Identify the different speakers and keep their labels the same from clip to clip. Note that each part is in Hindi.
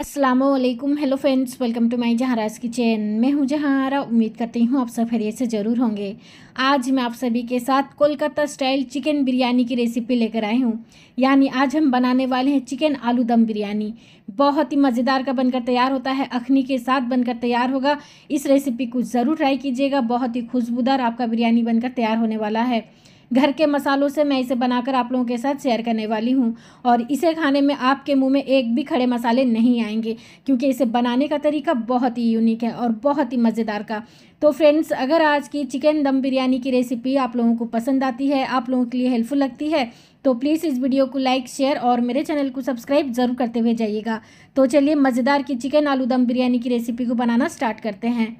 Speaker 1: Aslam hello friends welcome to my Zahara's kitchen मैं हूं जहारा उम्मीद करती हूं आप सब खैरियत से ज़रूर होंगे आज मैं आप सभी के साथ कोलकाता स्टाइल चिकन बिरयानी की रेसिपी लेकर आई हूं यानी आज हम बनाने वाले हैं चिकन आलू दम बिरयानी बहुत ही मज़ेदार का बनकर तैयार होता है अखनी के साथ बनकर तैयार होगा इस रेसिपी को ज़रूर ट्राई कीजिएगा बहुत ही खुशबूदार आपका बिरयानी बनकर तैयार होने वाला है घर के मसालों से मैं इसे बनाकर आप लोगों के साथ शेयर करने वाली हूँ और इसे खाने में आपके मुंह में एक भी खड़े मसाले नहीं आएंगे क्योंकि इसे बनाने का तरीका बहुत ही यूनिक है और बहुत ही मज़ेदार का तो फ्रेंड्स अगर आज की चिकन दम बिरयानी की रेसिपी आप लोगों को पसंद आती है आप लोगों के लिए हेल्पफुल लगती है तो प्लीज़ इस वीडियो को लाइक शेयर और मेरे चैनल को सब्सक्राइब ज़रूर करते हुए जाइएगा तो चलिए मज़ेदार की चिकन आलू दम बिरयानी की रेसिपी को बनाना स्टार्ट करते हैं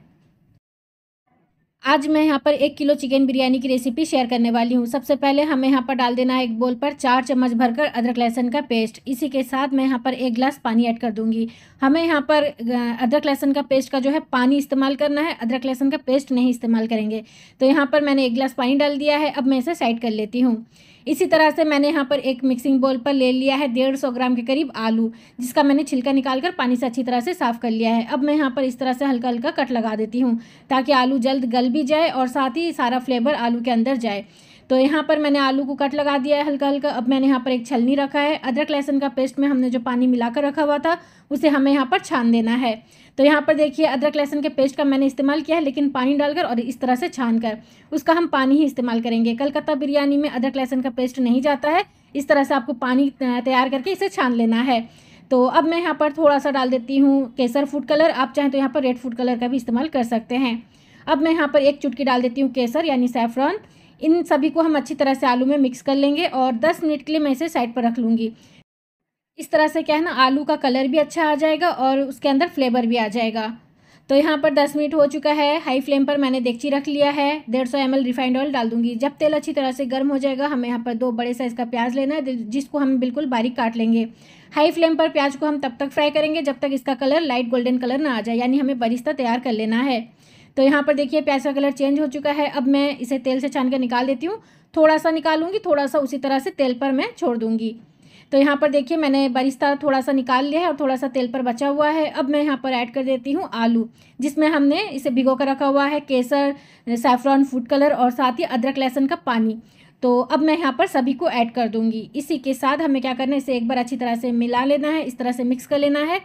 Speaker 1: आज मैं यहाँ पर एक किलो चिकन बिरयानी की रेसिपी शेयर करने वाली हूँ सबसे पहले हमें यहाँ पर डाल देना है एक बोल पर चार चम्मच भरकर अदरक लहसुन का पेस्ट इसी के साथ मैं यहाँ पर एक गिलास पानी ऐड कर दूँगी हमें यहाँ पर अदरक लहसुन का पेस्ट का जो है पानी इस्तेमाल करना है अदरक लहसुन का पेस्ट नहीं इस्तेमाल करेंगे तो यहाँ पर मैंने एक गिलास पानी डाल दिया है अब मैं इसे साइड कर लेती हूँ इसी तरह से मैंने यहाँ पर एक मिक्सिंग बोल पर ले लिया है डेढ़ सौ ग्राम के करीब आलू जिसका मैंने छिलका निकाल कर पानी से अच्छी तरह से साफ़ कर लिया है अब मैं यहाँ पर इस तरह से हल्का हल्का कट लगा देती हूँ ताकि आलू जल्द गल भी जाए और साथ ही सारा फ्लेवर आलू के अंदर जाए तो यहाँ पर मैंने आलू को कट लगा दिया है हल्का हल्का अब मैंने यहाँ पर एक छलनी रखा है अदरक लहसुन का पेस्ट में हमने जो पानी मिलाकर रखा हुआ था उसे हमें यहाँ पर छान देना है तो यहाँ पर देखिए अदरक लहसुन के पेस्ट का मैंने इस्तेमाल किया है लेकिन पानी डालकर और इस तरह से छान कर उसका हम पानी ही इस्तेमाल करेंगे कलकत्ता बिरयानी में अदरक लहसुन का पेस्ट नहीं जाता है इस तरह से आपको पानी तैयार करके इसे छान लेना है तो अब मैं यहाँ पर थोड़ा सा डाल देती हूँ केसर फूड कलर आप चाहें तो यहाँ पर रेड फूड कलर का भी इस्तेमाल कर सकते हैं अब मैं यहाँ पर एक चुटकी डाल देती हूँ केसर यानी सैफरन इन सभी को हम अच्छी तरह से आलू में मिक्स कर लेंगे और दस मिनट के लिए मैं इसे साइड पर रख लूँगी इस तरह से क्या है ना आलू का कलर भी अच्छा आ जाएगा और उसके अंदर फ्लेवर भी आ जाएगा तो यहाँ पर दस मिनट हो चुका है हाई फ्लेम पर मैंने देखची रख लिया है डेढ़ सौ एम रिफाइंड ऑयल डाल दूंगी जब तेल अच्छी तरह से गर्म हो जाएगा हमें यहाँ पर दो बड़े साइज़ का प्याज लेना है जिसको हम बिल्कुल बारीक काट लेंगे हाई फ्लेम पर प्याज को हम तब तक फ्राई करेंगे जब तक इसका कलर लाइट गोल्डन कलर ना आ जाए यानी हमें बरिश्ता तैयार कर लेना है तो यहाँ पर देखिए प्याज का कलर चेंज हो चुका है अब मैं इसे तेल से छान कर निकाल देती हूँ थोड़ा सा निकालूंगी थोड़ा सा उसी तरह से तेल पर मैं छोड़ दूंगी तो यहाँ पर देखिए मैंने बरिश्ता थोड़ा सा निकाल लिया है और थोड़ा सा तेल पर बचा हुआ है अब मैं यहाँ पर ऐड कर देती हूँ आलू जिसमें हमने इसे भिगो कर रखा हुआ है केसर सेफ्रॉन फूड कलर और साथ ही अदरक लहसुन का पानी तो अब मैं यहाँ पर सभी को ऐड कर दूँगी इसी के साथ हमें क्या करना है इसे एक बार अच्छी तरह से मिला लेना है इस तरह से मिक्स कर लेना है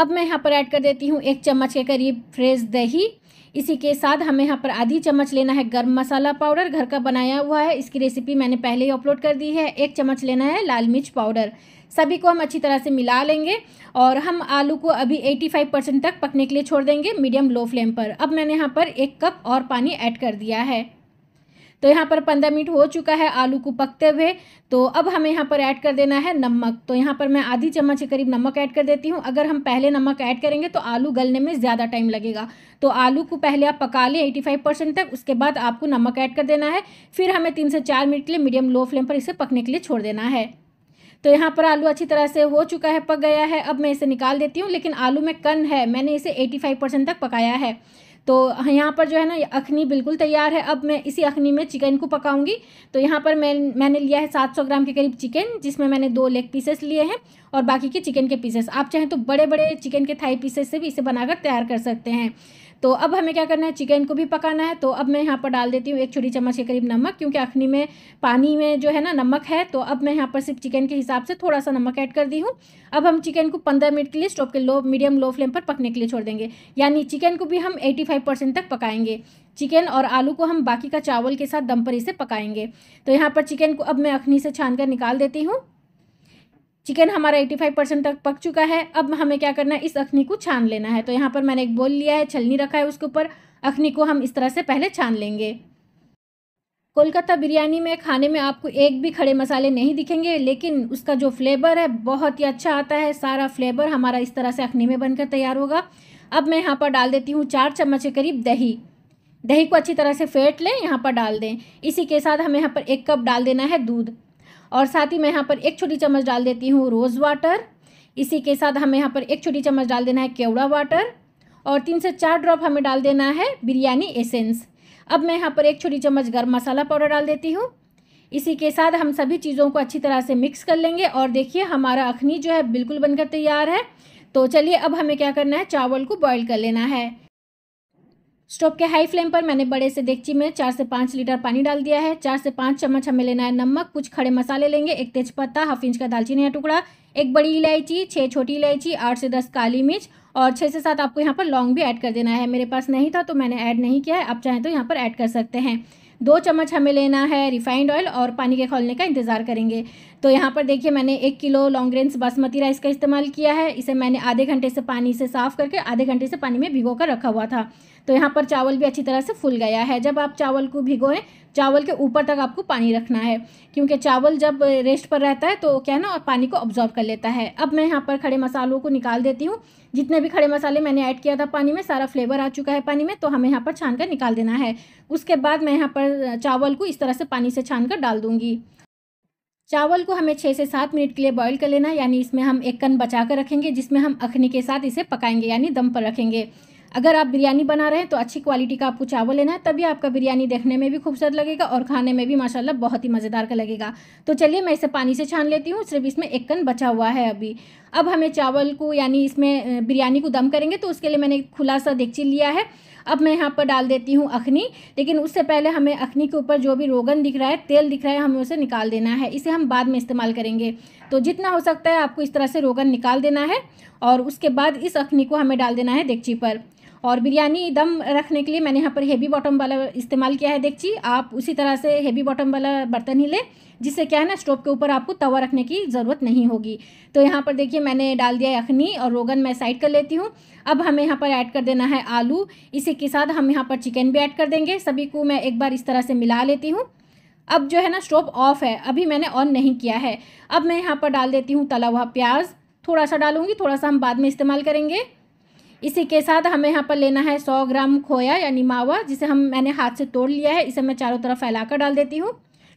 Speaker 1: अब मैं यहाँ पर ऐड कर देती हूँ एक चम्मच के करीब फ्रेश दही इसी के साथ हमें यहाँ पर आधी चम्मच लेना है गर्म मसाला पाउडर घर का बनाया हुआ है इसकी रेसिपी मैंने पहले ही अपलोड कर दी है एक चम्मच लेना है लाल मिर्च पाउडर सभी को हम अच्छी तरह से मिला लेंगे और हम आलू को अभी 85 परसेंट तक पकने के लिए छोड़ देंगे मीडियम लो फ्लेम पर अब मैंने यहाँ पर एक कप और पानी ऐड कर दिया है तो यहाँ पर पंद्रह मिनट हो चुका है आलू को पकते हुए तो अब हमें यहाँ पर ऐड कर देना है नमक तो यहाँ पर मैं आधी चम्मच के करीब नमक ऐड कर देती हूँ अगर हम पहले नमक ऐड करेंगे तो आलू गलने में ज़्यादा टाइम लगेगा तो आलू को पहले आप पका लें एटी फाइव परसेंट तक उसके बाद आपको नमक ऐड कर देना है फिर हमें तीन से चार मिनट के लिए मीडियम लो फ्लेम पर इसे पकने के लिए छोड़ देना है तो यहाँ पर आलू अच्छी तरह से हो चुका है पक गया है अब मैं इसे निकाल देती हूँ लेकिन आलू में कन है मैंने इसे एटी फाइव परसेंट तक पकाया है तो यहाँ पर जो है ना अखनी बिल्कुल तैयार है अब मैं इसी अखनी में चिकन को पकाऊंगी तो यहाँ पर मैं मैंने लिया है सात सौ ग्राम के करीब चिकन जिसमें मैंने दो लेग पीसेस लिए हैं और बाकी के चिकन के पीसेस आप चाहें तो बड़े बड़े चिकन के थाई पीसेस से भी इसे बनाकर तैयार कर सकते हैं तो अब हमें क्या करना है चिकन को भी पकाना है तो अब मैं यहाँ पर डाल देती हूँ एक छोटी चम्मच के करीब नमक क्योंकि अखनी में पानी में जो है ना नमक है तो अब मैं यहाँ पर सिर्फ चिकन के हिसाब से थोड़ा सा नमक ऐड कर दी हूँ अब हम चिकन को पंद्रह मिनट के लिए स्टोव के लो मीडियम लो फ्लेम पर पकने के लिए छोड़ देंगे यानी चिकन को भी हम एटी फाइव परसेंट तक पकाएंगे चिकन और आलू को हम बाकी का चावल के साथ दम पर इसे पकाएंगे तो यहाँ पर चिकन को अब मैं अखनी से छान कर निकाल देती हूँ चिकन हमारा 85 परसेंट तक पक चुका है अब हमें क्या करना है इस अखनी को छान लेना है तो यहाँ पर मैंने एक बोल लिया है छलनी रखा है उसके ऊपर अखनी को हम इस तरह से पहले छान लेंगे कोलकाता बिरयानी में खाने में आपको एक भी खड़े मसाले नहीं दिखेंगे लेकिन उसका जो फ्लेवर है बहुत ही अच्छा आता है सारा फ्लेवर हमारा इस तरह से अखनी में बनकर तैयार होगा अब मैं यहाँ पर डाल देती हूँ चार चम्मच के करीब दही दही को अच्छी तरह से फेंट लें यहाँ पर डाल दें इसी के साथ हमें यहाँ पर एक कप डाल देना है दूध और साथ ही मैं यहाँ पर एक छोटी चम्मच डाल देती हूँ रोज़ वाटर इसी के साथ हमें यहाँ पर एक छोटी चम्मच डाल देना है केवड़ा वाटर और तीन से चार ड्रॉप हमें डाल देना है बिरयानी एसेंस अब मैं यहाँ पर एक छोटी चम्मच गर्म मसाला पाउडर डाल देती हूँ इसी के साथ हम सभी चीज़ों को अच्छी तरह से मिक्स कर लेंगे और देखिए हमारा अखनी जो है बिल्कुल बनकर तैयार है तो चलिए अब हमें क्या करना है चावल को बॉईल कर लेना है स्टोव के हाई फ्लेम पर मैंने बड़े से देगची में चार से पाँच लीटर पानी डाल दिया है चार से पाँच चम्मच हमें लेना है नमक कुछ खड़े मसाले लेंगे एक तेजपत्ता हाफ इंच का दालचीनी का टुकड़ा एक बड़ी इलायची छः छोटी इलायची आठ से दस काली मिर्च और छः से सात आपको यहाँ पर लौंग भी ऐड कर देना है मेरे पास नहीं था तो मैंने ऐड नहीं किया है आप चाहें तो यहाँ पर ऐड कर सकते हैं दो चम्मच हमें लेना है रिफाइंड ऑयल और पानी के खोलने का इंतज़ार करेंगे तो यहाँ पर देखिए मैंने एक kilo long grains basmati rice का इस्तेमाल किया है इसे मैंने आधे घंटे से पानी से साफ़ करके आधे घंटे से पानी में भिगो कर रखा हुआ था तो यहाँ पर चावल भी अच्छी तरह से फूल गया है जब आप चावल को भिगोएं चावल के ऊपर तक आपको पानी रखना है क्योंकि चावल जब रेस्ट पर रहता है तो क्या है ना पानी को ऑब्जॉर्व कर लेता है अब मैं यहाँ पर खड़े मसालों को निकाल देती हूँ जितने भी खड़े मसाले मैंने ऐड किया था पानी में सारा फ्लेवर आ चुका है पानी में तो हमें यहाँ पर छान कर निकाल देना है उसके बाद मैं यहाँ पर चावल को इस तरह से पानी से छान कर डाल दूँगी चावल को हमें छः से सात मिनट के लिए बॉईल कर लेना यानी इसमें हम एक कन बचा कर रखेंगे जिसमें हम अखनी के साथ इसे पकाएंगे यानी दम पर रखेंगे अगर आप बिरयानी बना रहे हैं तो अच्छी क्वालिटी का आपको चावल लेना है तभी आपका बिरयानी देखने में भी खूबसूरत लगेगा और खाने में भी माशाल्लाह बहुत ही मज़ेदार का लगेगा तो चलिए मैं इसे पानी से छान लेती हूँ सिर्फ इसमें एक कन बचा हुआ है अभी अब हमें चावल को यानी इसमें बिरयानी को दम करेंगे तो उसके लिए मैंने खुला सा देखची लिया है अब मैं यहाँ पर डाल देती हूँ अखनी लेकिन उससे पहले हमें अखनी के ऊपर जो भी रोगन दिख रहा है तेल दिख रहा है हमें उसे निकाल देना है इसे हम बाद में इस्तेमाल करेंगे तो जितना हो सकता है आपको इस तरह से रोगन निकाल देना है और उसके बाद इस अखनी को हमें डाल देना है देगची पर और बिरयानी दम रखने के लिए मैंने यहाँ पर हेवी बॉटम वाला इस्तेमाल किया है देखची आप उसी तरह से हेवी बॉटम वाला बर्तन ही लें जिससे क्या है ना स्टोव के ऊपर आपको तवा रखने की ज़रूरत नहीं होगी तो यहाँ पर देखिए मैंने डाल दिया यखनी और रोगन मैं साइड कर लेती हूँ अब हमें यहाँ पर ऐड कर देना है आलू इसी के साथ हम यहाँ पर चिकन भी ऐड कर देंगे सभी को मैं एक बार इस तरह से मिला लेती हूँ अब जो है ना स्टोव ऑफ़ है अभी मैंने ऑन नहीं किया है अब मैं यहाँ पर डाल देती हूँ तला हुआ प्याज थोड़ा सा डालूंगी थोड़ा सा हम बाद में इस्तेमाल करेंगे इसी के साथ हमें यहाँ पर लेना है सौ ग्राम खोया यानी मावा जिसे हम मैंने हाथ से तोड़ लिया है इसे मैं चारों तरफ फैला कर डाल देती हूँ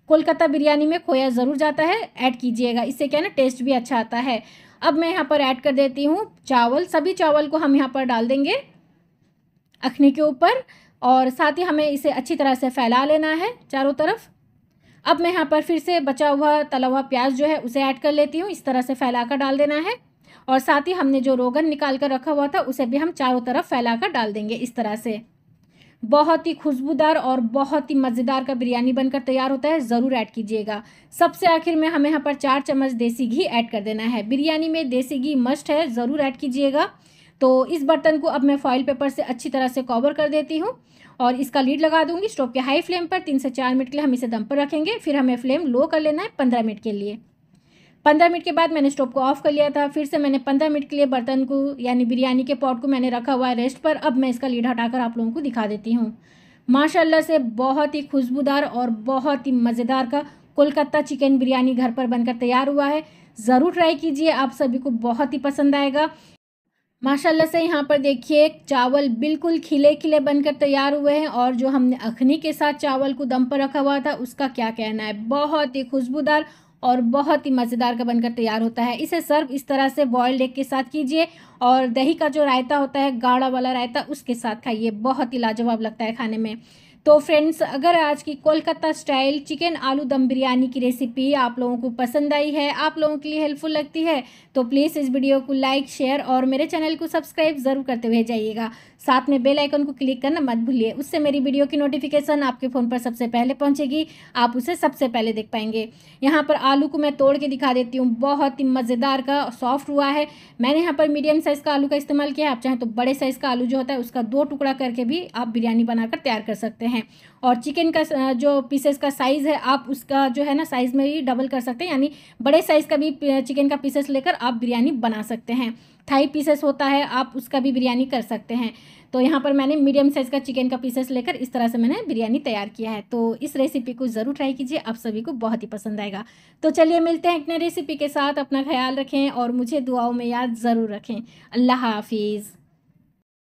Speaker 1: कोलकाता बिरयानी में खोया ज़रूर जाता है ऐड कीजिएगा इससे क्या ना टेस्ट भी अच्छा आता है अब मैं यहाँ पर ऐड कर देती हूँ चावल सभी चावल को हम यहाँ पर डाल देंगे अखनी के ऊपर और साथ ही हमें इसे अच्छी तरह से फैला लेना है चारों तरफ अब मैं यहाँ पर फिर से बचा हुआ तला हुआ प्याज जो है उसे ऐड कर लेती हूँ इस तरह से फैला कर डाल देना है और साथ ही हमने जो रोगन निकाल कर रखा हुआ था उसे भी हम चारों तरफ फैला कर डाल देंगे इस तरह से बहुत ही खुशबूदार और बहुत ही मज़ेदार का बिरयानी बनकर तैयार होता है ज़रूर ऐड कीजिएगा सबसे आखिर में हमें यहाँ पर चार चम्मच देसी घी ऐड कर देना है बिरयानी में देसी घी मस्ट है ज़रूर ऐड कीजिएगा तो इस बर्तन को अब मैं फॉइल पेपर से अच्छी तरह से कवर कर देती हूँ और इसका लीड लगा दूँगी स्टोव के हाई फ्लेम पर तीन से चार मिनट के लिए हम इसे दम पर रखेंगे फिर हमें फ्लेम लो कर लेना है पंद्रह मिनट के लिए पंद्रह मिनट के बाद मैंने स्टोव को ऑफ़ कर लिया था फिर से मैंने पंद्रह मिनट के लिए बर्तन को यानी बिरयानी के पॉट को मैंने रखा हुआ है रेस्ट पर अब मैं इसका लीड हटाकर आप लोगों को दिखा देती हूँ माशाल्लाह से बहुत ही खुशबूदार और बहुत ही मज़ेदार का कोलकाता चिकन बिरयानी घर पर बनकर तैयार हुआ है ज़रूर ट्राई कीजिए आप सभी को बहुत ही पसंद आएगा माशाल्लाह से यहाँ पर देखिए चावल बिल्कुल खिले खिले बनकर तैयार हुए हैं और जो हमने अखनी के साथ चावल को दम पर रखा हुआ था उसका क्या कहना है बहुत ही खुशबूदार और बहुत ही मज़ेदार का बनकर तैयार होता है इसे सर्व इस तरह से बॉयल्ड एग के साथ कीजिए और दही का जो रायता होता है गाढ़ा वाला रायता उसके साथ खाइए बहुत ही लाजवाब लगता है खाने में तो फ्रेंड्स अगर आज की कोलकाता स्टाइल चिकन आलू दम बिरयानी की रेसिपी आप लोगों को पसंद आई है आप लोगों के लिए हेल्पफुल लगती है तो प्लीज़ इस वीडियो को लाइक शेयर और मेरे चैनल को सब्सक्राइब ज़रूर करते हुए जाइएगा साथ में बेल आइकन को क्लिक करना मत भूलिए उससे मेरी वीडियो की नोटिफिकेशन आपके फ़ोन पर सबसे पहले पहुँचेगी आप उसे सबसे पहले देख पाएंगे यहाँ पर आलू को मैं तोड़ के दिखा देती हूँ बहुत ही मज़ेदार का सॉफ्ट हुआ है मैंने यहाँ पर मीडियम साइज़ का आलू का इस्तेमाल किया है आप चाहें तो बड़े साइज़ का आलू जो होता है उसका दो टुकड़ा करके भी आप बिरयानी बनाकर तैयार कर सकते हैं हैं और चिकन का जो पीसेस का साइज़ है आप उसका जो है ना साइज़ में भी डबल कर सकते हैं यानी बड़े साइज़ का भी चिकन का पीसेस लेकर आप बिरयानी बना सकते हैं थाई पीसेस होता है आप उसका भी बिरयानी कर सकते हैं तो यहाँ पर मैंने मीडियम साइज़ का चिकन का पीसेस लेकर इस तरह से मैंने बिरयानी तैयार किया है तो इस रेसिपी को ज़रूर ट्राई कीजिए आप सभी को बहुत ही पसंद आएगा तो चलिए मिलते हैं एक नई रेसिपी के साथ अपना ख्याल रखें और मुझे दुआओं में याद ज़रूर रखें अल्लाह हाफिज़